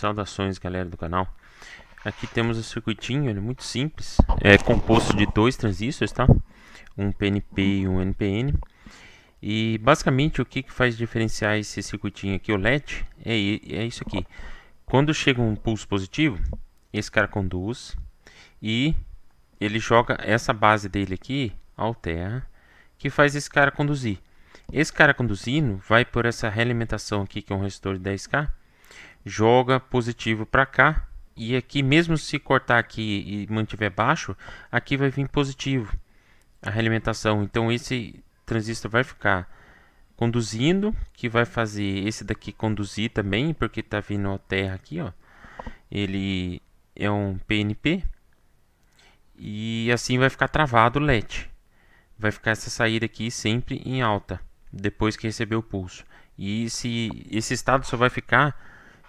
Saudações galera do canal Aqui temos o circuitinho, ele é muito simples É composto de dois transistores, tá? Um PNP e um NPN E basicamente o que, faz diferenciar esse circuitinho aqui, o LED é, é isso aqui Quando chega um pulso positivo Esse cara conduz E ele joga essa base dele aqui ao terra Que faz esse cara conduzir esse cara conduzindo vai por essa realimentação aqui, que é um resistor de 10K, joga positivo para cá e aqui mesmo se cortar aqui e mantiver baixo, aqui vai vir positivo a realimentação. Então esse transistor vai ficar conduzindo, que vai fazer esse daqui conduzir também, porque tá vindo a terra aqui, ó. Ele é um PNP e assim vai ficar travado o LED. Vai ficar essa saída aqui sempre em alta depois que receber o pulso. E esse, esse estado só vai ficar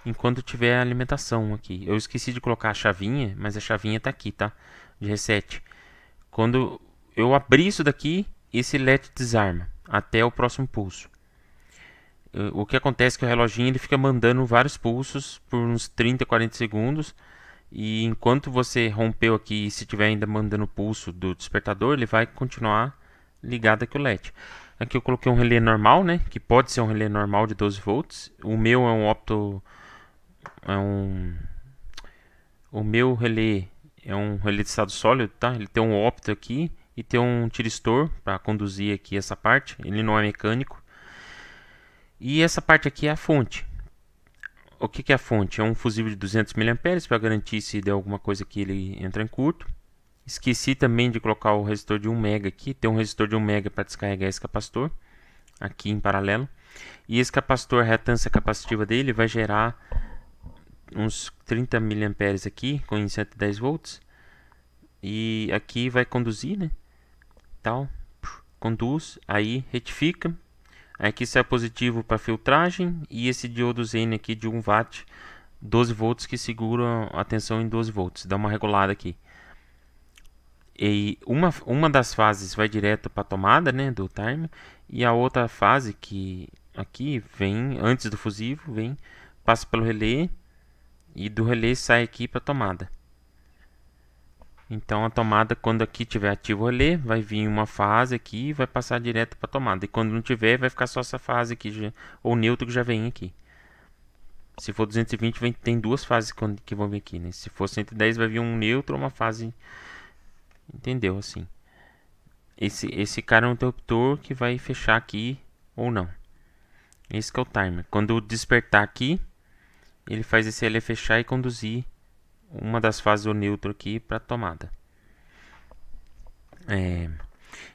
enquanto tiver alimentação aqui. Eu esqueci de colocar a chavinha, mas a chavinha está aqui, tá? De reset. Quando eu abrir isso daqui, esse LED desarma até o próximo pulso. O que acontece é que o reloginho ele fica mandando vários pulsos por uns 30, 40 segundos. E enquanto você rompeu aqui se tiver ainda mandando pulso do despertador, ele vai continuar ligado aqui o LED. Aqui eu coloquei um relé normal, né? Que pode ser um relé normal de 12 volts. O meu é um opto é um o meu relé é um relé de estado sólido, tá? Ele tem um opto aqui e tem um tiristor para conduzir aqui essa parte. Ele não é mecânico. E essa parte aqui é a fonte. O que, que é a fonte? É um fusível de 200 mA para garantir se der alguma coisa que ele entra em curto. Esqueci também de colocar o resistor de 1 mega aqui. Tem um resistor de 1 mega para descarregar esse capacitor aqui em paralelo. E esse capacitor, a reatância capacitiva dele vai gerar uns 30 mA aqui com 110 volts e aqui vai conduzir né tal conduz aí retifica aqui sai positivo para filtragem e esse diodo zen aqui de 1 watt 12 volts que segura a tensão em 12 volts dá uma regulada aqui e uma, uma das fases vai direto para a tomada né do timer e a outra fase que aqui vem antes do fusível vem passa pelo relé e do relé sai aqui para a tomada. Então a tomada, quando aqui tiver ativo o relé, vai vir uma fase aqui e vai passar direto para a tomada. E quando não tiver, vai ficar só essa fase aqui, ou neutro que já vem aqui. Se for 220, vem, tem duas fases que vão vir aqui, né? Se for 110, vai vir um neutro ou uma fase... Entendeu? Assim. Esse, esse cara é um interruptor que vai fechar aqui ou não. Esse é o timer. Quando despertar aqui, ele faz esse L fechar e conduzir uma das fases do neutro aqui para a tomada. É,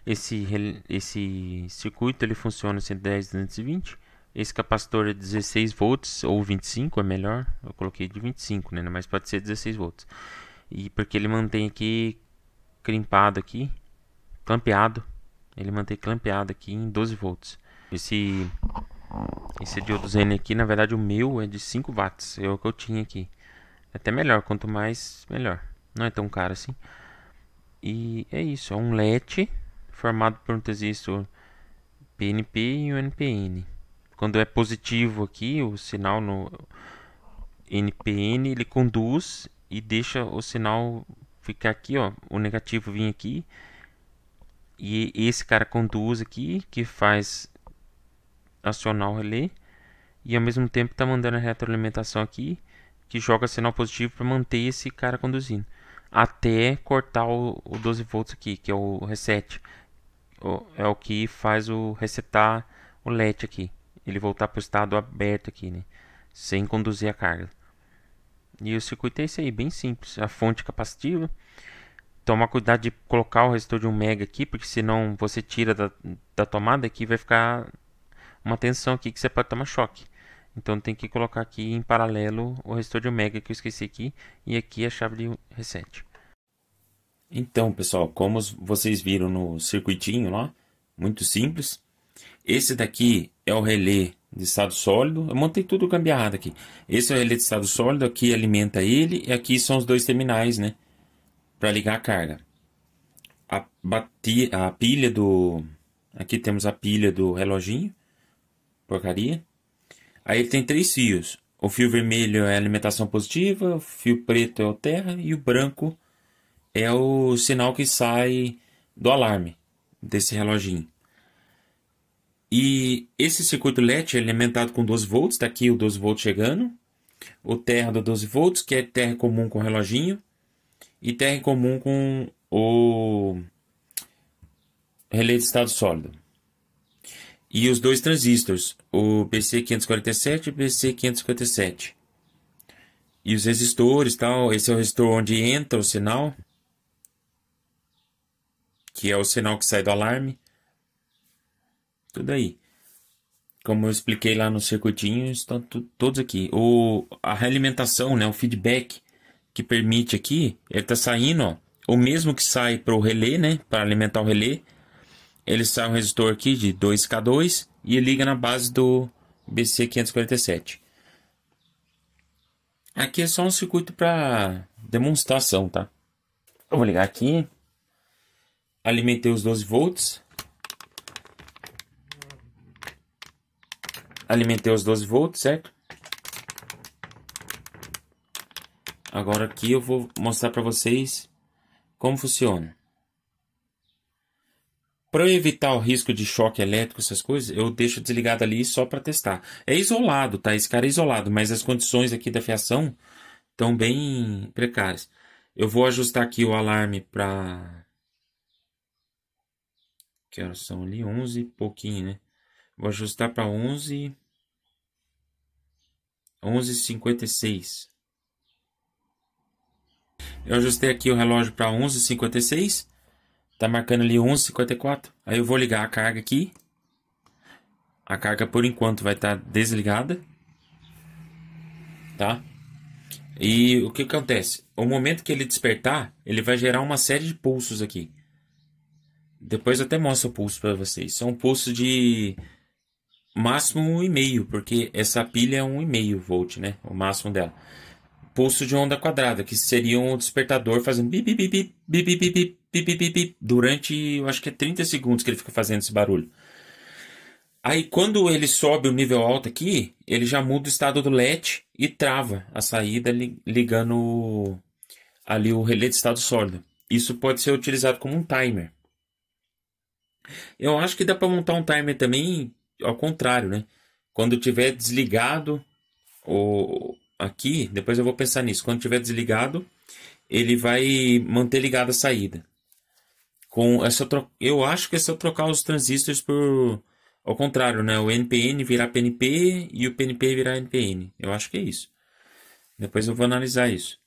esse, esse circuito ele funciona 110 220. Esse capacitor é 16 volts ou 25 é melhor. Eu coloquei de 25, né? Mas pode ser 16 volts. E porque ele mantém aqui crimpado aqui, clampeado. Ele mantém clampeado aqui em 12 volts. Esse esse diodo Zen aqui, na verdade o meu é de 5 watts, é o que eu tinha aqui. É até melhor, quanto mais, melhor. Não é tão caro assim. E é isso, é um LED formado por um transistor PNP e um NPN. Quando é positivo aqui, o sinal no NPN, ele conduz e deixa o sinal ficar aqui, ó, o negativo vir aqui. E esse cara conduz aqui, que faz acionar o relé e ao mesmo tempo está mandando a retroalimentação aqui que joga sinal positivo para manter esse cara conduzindo até cortar o, o 12 volts aqui que é o reset o, é o que faz o resetar o LED aqui ele voltar para o estado aberto aqui né sem conduzir a carga e o circuito é isso aí bem simples a fonte capacitiva tomar cuidado de colocar o resistor de 1 mega aqui porque senão você tira da, da tomada aqui vai ficar uma tensão aqui que você pode tomar choque. Então tem que colocar aqui em paralelo o resistor de omega que eu esqueci aqui e aqui a chave de reset. Então pessoal, como vocês viram no circuitinho lá, muito simples. Esse daqui é o relé de estado sólido. Eu montei tudo cambiado aqui. Esse é o relé de estado sólido, aqui alimenta ele e aqui são os dois terminais, né? Para ligar a carga. A, bateria, a pilha do... Aqui temos a pilha do reloginho porcaria. Aí ele tem três fios. O fio vermelho é a alimentação positiva, o fio preto é o terra e o branco é o sinal que sai do alarme desse reloginho. E esse circuito LED é alimentado com 12 volts, está aqui o 12 volts chegando. O terra do 12 volts, que é terra comum com o reloginho. E terra comum com o relé de estado sólido e os dois transistores, o PC547 e o PC557. E os resistores, tal, esse é o resistor onde entra o sinal, que é o sinal que sai do alarme. Tudo aí. Como eu expliquei lá no circuitinho, estão todos aqui. O, a alimentação, né, o feedback que permite aqui, ele está saindo, ó, o mesmo que sai para o relé, né, para alimentar o relé, ele sai um resistor aqui de 2K2 e liga na base do BC547. Aqui é só um circuito para demonstração, tá? Eu vou ligar aqui. Alimentei os 12 volts. Alimentei os 12 volts, certo? Agora aqui eu vou mostrar para vocês como funciona para evitar o risco de choque elétrico, essas coisas, eu deixo desligado ali só para testar. É isolado, tá? Esse cara é isolado, mas as condições aqui da fiação estão bem precárias. Eu vou ajustar aqui o alarme para. Que horas são ali? 11 e pouquinho, né? Vou ajustar para 11. 11 56 Eu ajustei aqui o relógio para 11h56. Tá marcando ali 11,54. Aí eu vou ligar a carga aqui. A carga por enquanto vai estar tá desligada. Tá? E o que acontece? O momento que ele despertar, ele vai gerar uma série de pulsos aqui. Depois eu até mostro o pulso para vocês. São pulsos de máximo 1,5, porque essa pilha é 1,5 volt, né? O máximo dela pulso de onda quadrada, que seria um despertador fazendo bip, bip, bip, bip, bip, bip, bip, bip, bip, durante, eu acho que é 30 segundos que ele fica fazendo esse barulho. Aí quando ele sobe o nível alto aqui, ele já muda o estado do LED e trava a saída ligando ali o relé de estado sólido. Isso pode ser utilizado como um timer. Eu acho que dá para montar um timer também ao contrário, né? Quando tiver desligado o, aqui, depois eu vou pensar nisso. Quando tiver desligado, ele vai manter ligada a saída. Com essa eu acho que é se eu trocar os transistores por ao contrário, né? O NPN virar PNP e o PNP virar NPN. Eu acho que é isso. Depois eu vou analisar isso.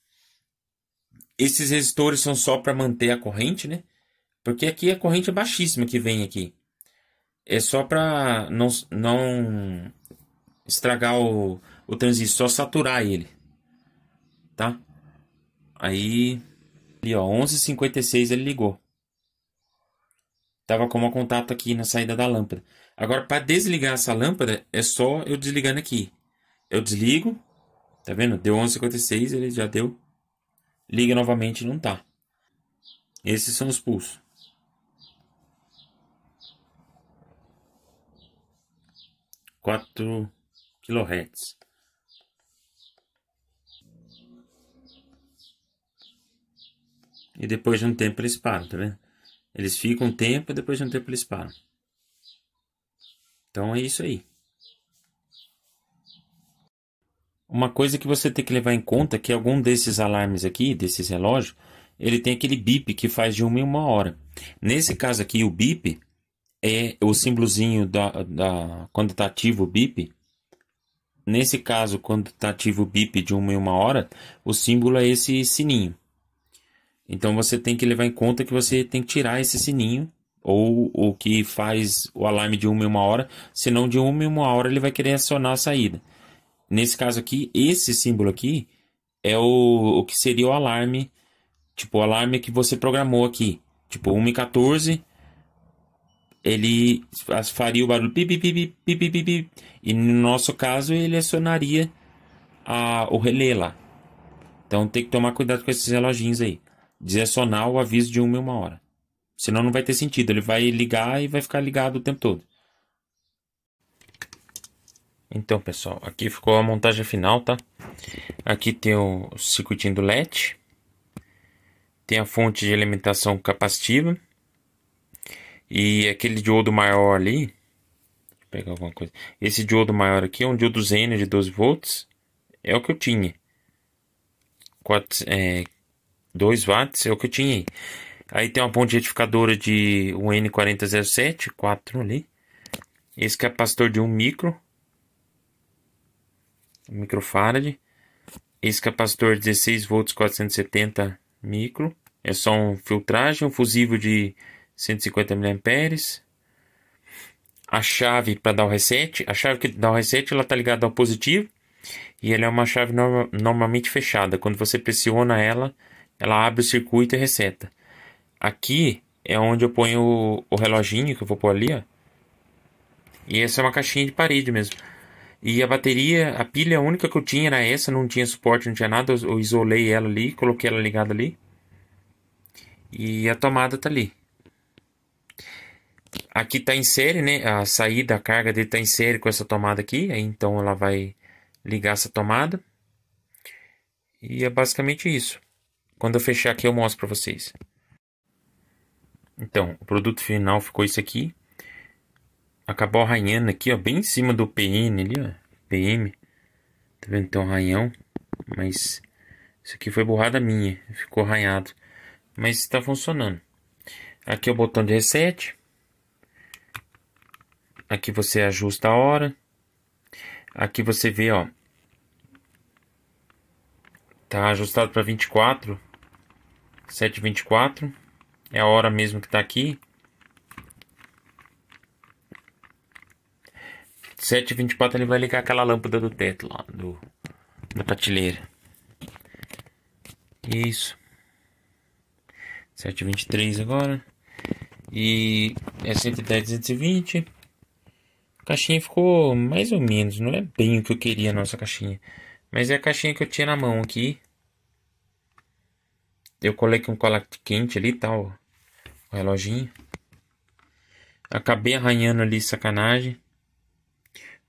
Esses resistores são só para manter a corrente, né? Porque aqui a corrente é baixíssima que vem aqui. É só para não, não estragar o, o transistor saturar ele, tá? Aí, ali ó, 11:56 ele ligou. Tava com o contato aqui na saída da lâmpada. Agora para desligar essa lâmpada é só eu desligando aqui. Eu desligo, tá vendo? Deu 11:56, ele já deu. Liga novamente, não tá. Esses são os pulsos. Quatro kilohertz. e depois de um tempo eles param, tá vendo? Eles ficam um tempo e depois de um tempo eles param. Então é isso aí. Uma coisa que você tem que levar em conta é que algum desses alarmes aqui, desses relógios, ele tem aquele bip que faz de uma em uma hora. Nesse caso aqui, o bip é o símbolozinho da, da quando está ativo o bip. Nesse caso, quando está ativo o bip de uma em uma hora, o símbolo é esse sininho. Então você tem que levar em conta que você tem que tirar esse sininho ou o que faz o alarme de uma em uma hora, senão de uma em uma hora ele vai querer acionar a saída. Nesse caso aqui, esse símbolo aqui é o, o que seria o alarme, tipo o alarme que você programou aqui. Tipo, 1 e 14, ele faria o barulho pi, pi, pi, pi, pi, pi, e no nosso caso ele acionaria a, o relé lá. Então tem que tomar cuidado com esses reloginhos aí sonar o aviso de uma em uma hora. Senão não vai ter sentido. Ele vai ligar e vai ficar ligado o tempo todo. Então, pessoal, aqui ficou a montagem final, tá? Aqui tem o circuitinho do LED. Tem a fonte de alimentação capacitiva. E aquele diodo maior ali. Deixa eu pegar alguma coisa. Esse diodo maior aqui é um diodo Zener de 12 volts. É o que eu tinha. quatro é, 2 watts é o que eu tinha aí. Aí tem uma ponte retificadora de um N4007, 4 ali. Esse é capacitor de 1 micro. Microfarad. Esse capacitor 16 é volts 470 micro. É só um filtragem, um fusível de 150 mAh. A chave para dar o reset. A chave que dá o reset ela tá ligada ao positivo. E ela é uma chave norma, normalmente fechada. Quando você pressiona ela, ela abre o circuito e reseta. Aqui é onde eu ponho o, o reloginho que eu vou pôr ali, ó. E essa é uma caixinha de parede mesmo. E a bateria, a pilha é única que eu tinha era né? essa, não tinha suporte, não tinha nada. Eu isolei ela ali, coloquei ela ligada ali. E a tomada tá ali. Aqui tá em série, né? A saída, a carga dele tá em série com essa tomada aqui. Aí então ela vai ligar essa tomada. E é basicamente isso. Quando eu fechar aqui eu mostro para vocês. Então, o produto final ficou isso aqui. Acabou arranhando aqui, ó, bem em cima do PN ali, ó, PM. Tá vendo? Tem um arranhão, mas isso aqui foi borrada minha, ficou arranhado. Mas está funcionando. Aqui é o botão de reset. Aqui você ajusta a hora. Aqui você vê, ó. Tá ajustado para 24 7h24. É a hora mesmo que tá aqui. 7h24 ele vai ligar aquela lâmpada do teto lá, do, da prateleira. Isso. 7h23 agora. E é 110, 120. A caixinha ficou mais ou menos, não é bem o que eu queria a nossa caixinha. Mas é a caixinha que eu tinha na mão aqui. Eu coloquei um colar quente ali, tal. Tá, o reloginho. Acabei arranhando ali, sacanagem.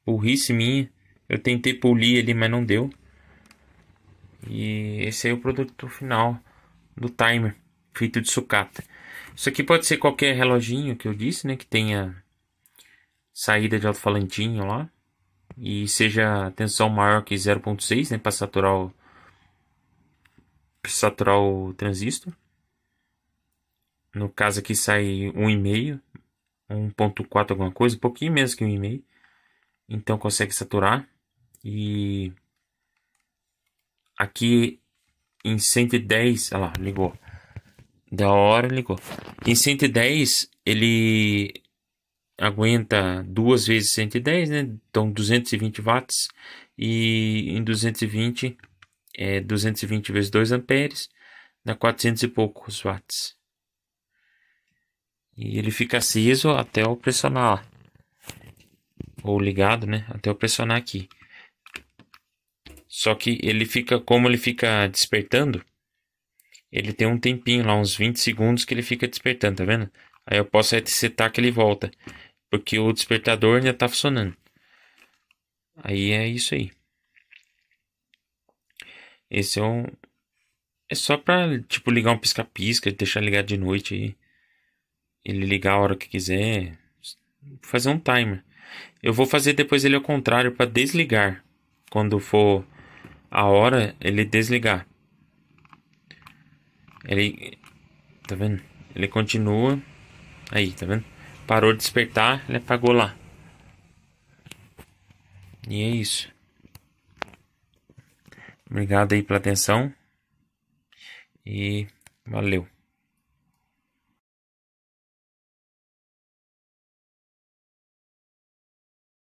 Burrice minha. Eu tentei polir ali, mas não deu. E esse aí é o produto final do timer, feito de sucata. Isso aqui pode ser qualquer reloginho que eu disse, né? Que tenha saída de alto-falantinho lá. E seja tensão maior que 0.6, né? Para saturar o saturar o transistor. No caso aqui sai 1,5, 1.4 alguma coisa, um pouquinho menos que 1,5. Então consegue saturar. E aqui em 110, olha lá, ligou. Da hora ligou. Em 110 ele aguenta duas vezes 110, né? Então 220 watts e em 220 é 220 vezes 2 amperes, dá 400 e poucos watts. E ele fica aciso até eu pressionar, ou ligado, né? Até eu pressionar aqui. Só que ele fica, como ele fica despertando, ele tem um tempinho lá, uns 20 segundos que ele fica despertando, tá vendo? Aí eu posso resetar que ele volta, porque o despertador ainda tá funcionando. Aí é isso aí. Esse é um. É só pra, tipo, ligar um pisca-pisca, deixar ligado de noite aí. Ele ligar a hora que quiser. Fazer um timer. Eu vou fazer depois ele ao contrário para desligar. Quando for a hora, ele desligar. Ele. Tá vendo? Ele continua. Aí, tá vendo? Parou de despertar, ele apagou lá. E é isso. Obrigado aí pela atenção e valeu.